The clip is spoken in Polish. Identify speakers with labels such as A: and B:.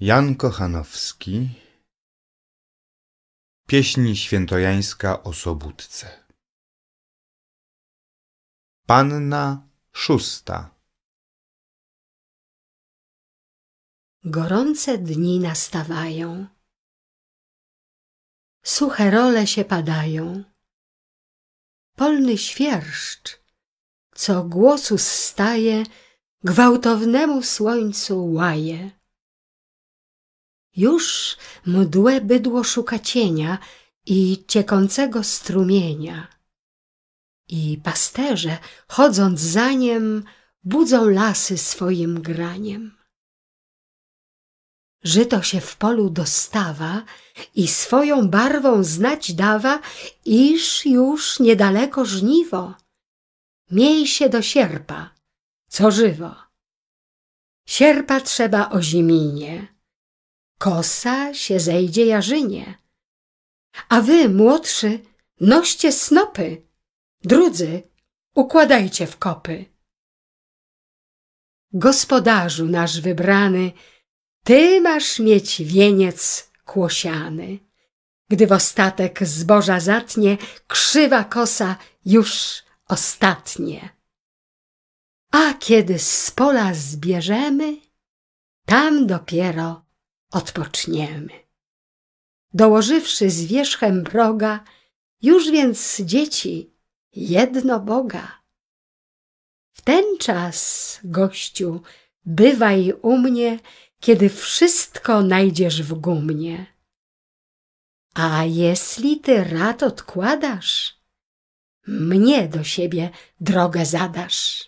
A: Jan Kochanowski Pieśni świętojańska o Sobótce Panna szósta
B: Gorące dni nastawają Suche role się padają Polny świerszcz,
C: co głosu staje Gwałtownemu słońcu łaje już mdłe bydło szuka cienia i ciekącego strumienia. I pasterze, chodząc za niem, budzą lasy swoim graniem. Żyto się w polu dostawa i swoją barwą znać dawa, iż już niedaleko żniwo. Miej się do sierpa, co żywo. Sierpa trzeba o ziminie kosa się zejdzie jarzynie. A wy, młodszy, noście snopy, drudzy, układajcie w kopy. Gospodarzu nasz wybrany, ty masz mieć wieniec kłosiany. Gdy w ostatek zboża zatnie, krzywa kosa już ostatnie. A kiedy z pola zbierzemy, tam dopiero odpoczniemy. Dołożywszy z wierzchem broga, już więc dzieci jedno Boga. W ten czas, gościu, bywaj u mnie, kiedy wszystko najdziesz w gumnie.
B: A jeśli ty rad odkładasz, mnie do siebie drogę zadasz.